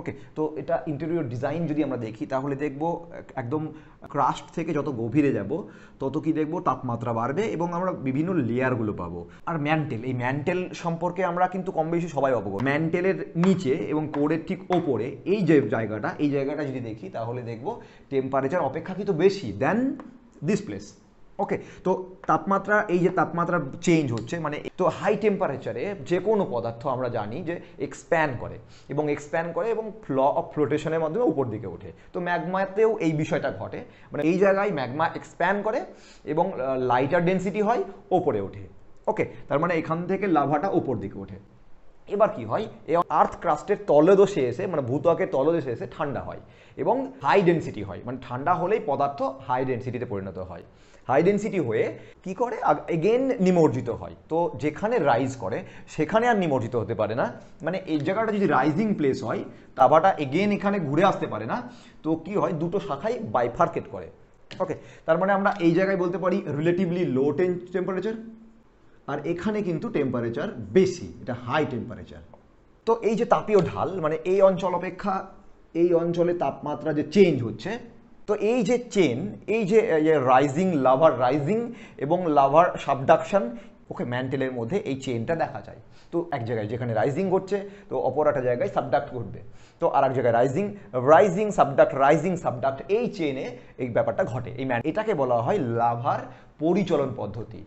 ওকে তো এটা interior design যদি আমরা দেখি তাহলে দেখব একদম ক্রাস্ট থেকে যত গভীরে যাব তত কি দেখব তাপমাত্রা বাড়বে এবং আমরা বিভিন্ন লেয়ারগুলো পাবো আর ম্যান্টেল এই ম্যান্টেল সম্পর্কে আমরা কিন্তু কম বেশি সবাই অবগত ম্যান্টেলের নিচে এবং কোরের ঠিক ওপরে এই যে জায়গাটা এই জায়গাটা যদি দেখি তাহলে দেখব টেম্পারেচার অপেক্ষাকৃত বেশি দেন দিস প্লেস ওকে তো তাপমাত্রা এই যে তাপমাত্রা চেঞ্জ হচ্ছে মানে তো হাই টেম্পারেচারে যে কোনো পদার্থ আমরা জানি যে এক্সপ্যান্ড করে এবং এক্সপ্যান্ড করে এবং ফ্ল অফ ফ্লোটেশনের মাধ্যমে উপর দিকে ওঠে তো ম্যাগমাতেও এই বিষয়টা ঘটে মানে এই জায়গায় ম্যাগমা এক্সপ্যান্ড করে এবং লাইটার ডেন্সিটি হয় ওপরে ওঠে ওকে তার মানে এখান থেকে লাভাটা ওপর দিকে ওঠে এবার কি হয় এ আর্থ ক্রাস্টের তলদেশে এসে মানে ভূতকের তলদেশে এসে ঠান্ডা হয় এবং হাই ডেন্সিটি হয় মানে ঠান্ডা হলেই পদার্থ হাই ডেন্সিটিতে পরিণত হয় হাই ডেন্সিটি হয়ে কি করে এগেন নিমজ্জিত হয় তো যেখানে রাইজ করে সেখানে আর নিমজ্জিত হতে পারে না মানে এই জায়গাটা যদি রাইজিং প্লেস হয় তাবাটা এগেন এখানে ঘুরে আসতে পারে না তো কি হয় দুটো শাখাই বাইফার্কেট করে ওকে তার মানে আমরা এই জায়গায় বলতে পারি রিলেটিভলি লো টেম্পারেচার আর এখানে কিন্তু টেম্পারেচার বেশি এটা হাই টেম্পারেচার তো এই যে তাপীয় ঢাল মানে এই অঞ্চল অপেক্ষা এই অঞ্চলে তাপমাত্রা যে চেঞ্জ হচ্ছে তো এই যে চেন এই যে রাইজিং লাভার রাইজিং এবং লাভার সাবডাকশান ওকে ম্যান্টেলের মধ্যে এই চেনটা দেখা যায় তো এক জায়গায় যেখানে রাইজিং ঘটছে তো অপর একটা জায়গায় সাবডাক্ট ঘটবে তো আর এক জায়গায় rising rising subduct rising subduct এই চেনে এই ব্যাপারটা ঘটে এই ম্যান এটাকে বলা হয় লাভার পরিচলন পদ্ধতি